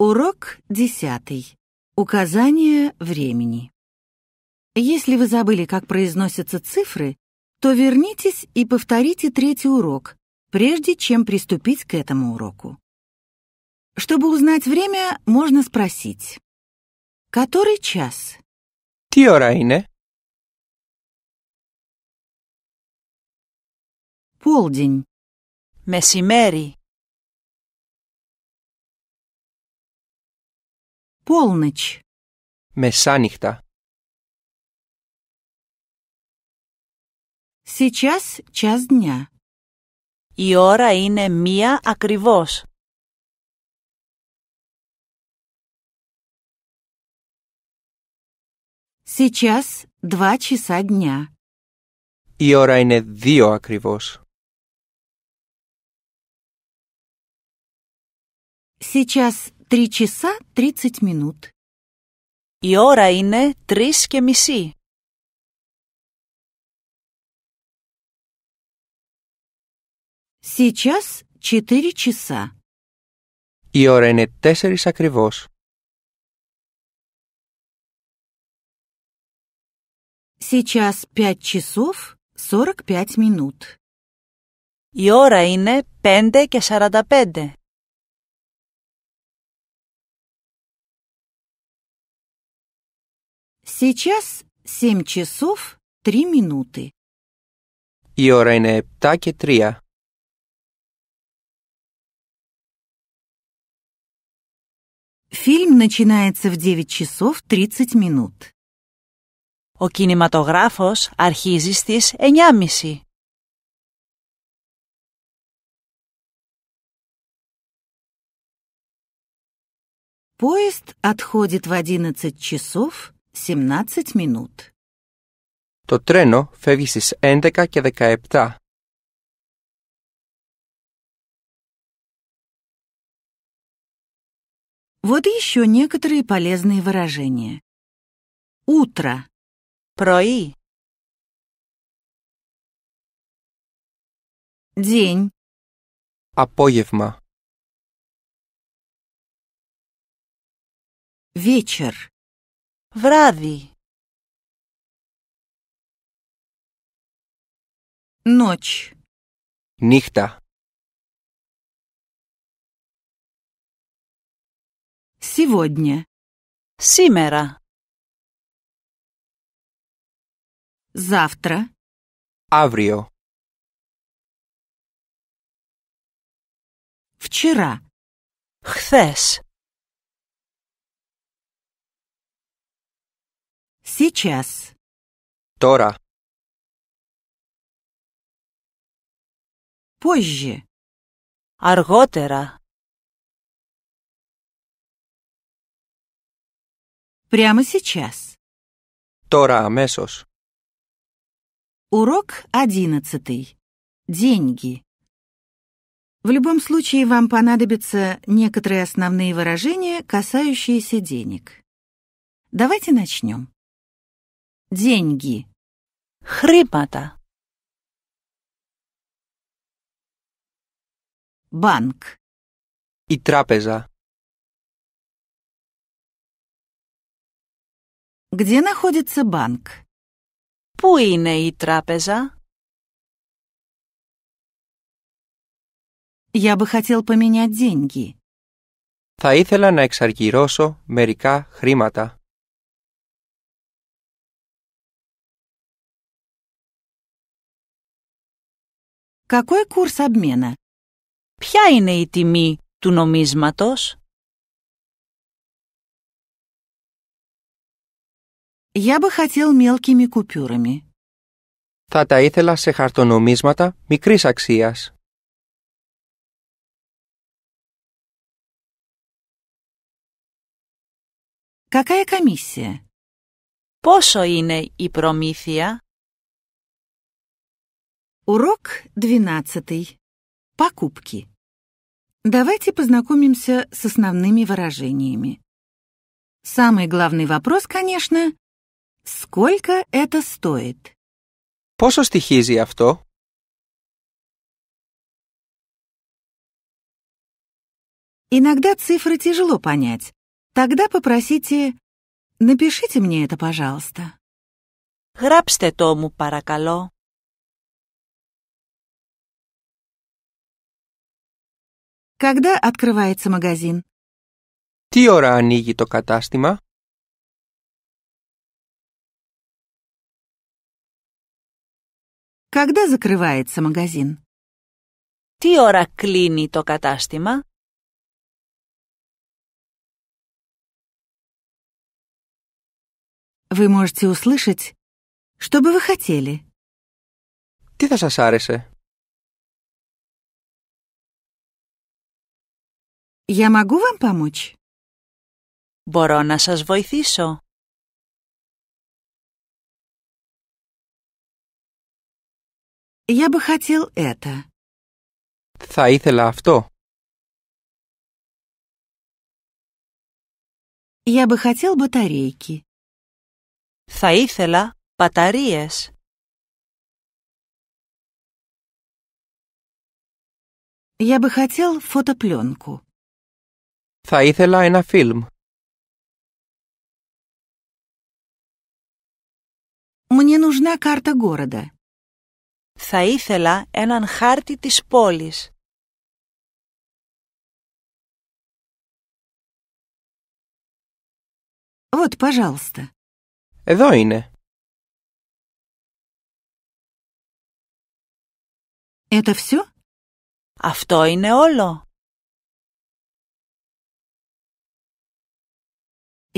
Урок десятый. Указание времени. Если вы забыли, как произносятся цифры, то вернитесь и повторите третий урок, прежде чем приступить к этому уроку. Чтобы узнать время, можно спросить. Который час? Тиорайне. Полдень. Месимери. Полночь. Μεσάνυχτα. Сейчас час дня. Η ώρα είναι μία ακριβώς. Сейчас два часа Η ώρα είναι δύο ακριβώς. Сейчас Три часа тридцать минут. Η ώρα είναι τρεις και μισή. Сейчас четыре часа. Η ώρα είναι τέσσερις ακριβώς. Сейчас пять часов сорок пять минут. Η ώρα είναι πέντε και σαράντα πέντε. Сейчас семь часов три минуты. И ora птаки трия. Фильм начинается в девять часов тридцать минут. Ο κινηματογράφος αρχίζει στις 9.30. Поезд отходит в одиннадцать часов 17 минут. Το τρένο φεύγει 11 Вот еще некоторые полезные выражения. Утро. Прои. День. Απόγευμα. Вечер. Βράδυ. Ночь. Нихта. Сегодня. Симера. Завтра. Аврио. Вчера. Хтес. Сейчас. Тора. Позже. Арготера. Прямо сейчас. Тора Амесос. Урок одиннадцатый. Деньги. В любом случае вам понадобятся некоторые основные выражения, касающиеся денег. Давайте начнем деньги. Хрипата. Банк. Η τράπεζα. Где находится банк? Πού είναι η τράπεζα? Я бы хотел поменять деньги. Θα ήθελα να εξαργυρώσω μερικά χρήματα. Какой курс обмена? Ποια είναι η τιμή του νομίσματος? Я бы хотел мелкими купюрами. Θα τα ήθελα σε χαρτονομίσματα μικρής αξίας. Какая комиссия? Πόσο είναι η προμήθεια? Урок 12. Покупки. Давайте познакомимся с основными выражениями. Самый главный вопрос, конечно, сколько это стоит? Пошо стихизи авто? Иногда цифры тяжело понять. Тогда попросите «Напишите мне это, пожалуйста». Γράψτε Тому μου, Когда открывается магазин? Τι ώρα ανοίγει το κατάστημα? Когда закрывается магазин? Τι ώρα κλείνει το κατάστημα? Вы можете услышать, что бы вы хотели. Τι θα σας άρεσε? Я могу вам помочь? Μπορώ να σας βοηθήσω. Я бы хотел это. Θα ήθελα αυτό. Я бы хотел батарейки. Θα ήθελα μπαταρίες. Я бы хотел фотопленку. Θα ήθελα ένα φιλμ. Мне нужна карта города. Θα ήθελα έναν χάρτη της πόλης. Вот, пожалуйста. Εδώ είναι. Это все? Αυτό είναι όλο.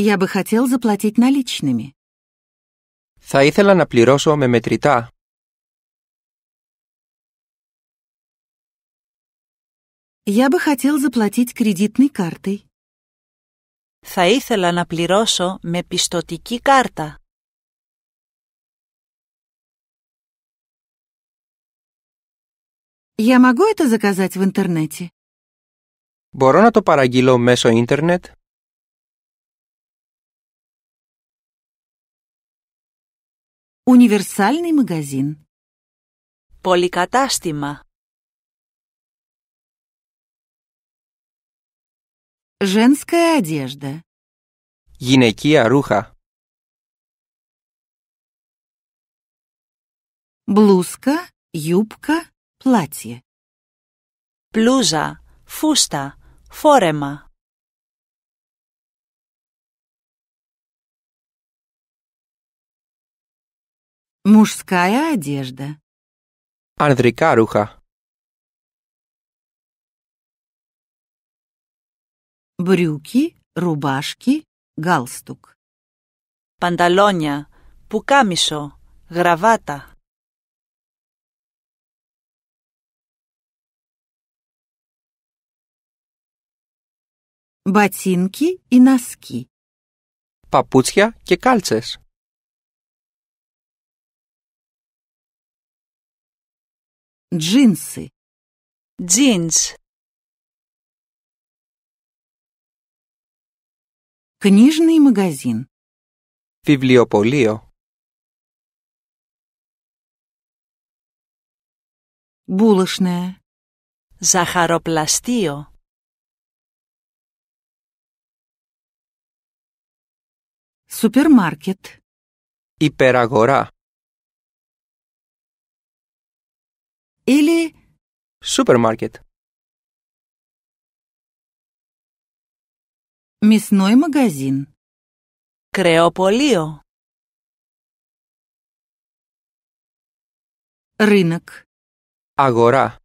Я бы хотел заплатить наличными. Θα ήθελα να πληρώσω με μετρητά. Я бы хотел заплатить кредитной картой. Θα ήθελα να πληρώσω με πιστοτική κάρτα. Я могу это заказать в интернете? Μπορώ να το παραγγείλω μέσω ίντερνετ. Универсальный магазин. Поликатастима. Женская одежда. Гинекия руха. Блузка, юбка, платье. Плюжа, фуста, форема Мужская одежда. руха. Брюки, рубашки, галстук. Панталония, пукамишо, гравата. Ботинки и носки. Папуцья και κάλτσες. Джинсы. Джинс. Книжный магазин. Библиополио. Булочная. Ζαχαροπλαστείο. Супермаркет. Иперагора. или супермаркет. Мясной магазин. Креополио. Рынок. Агора.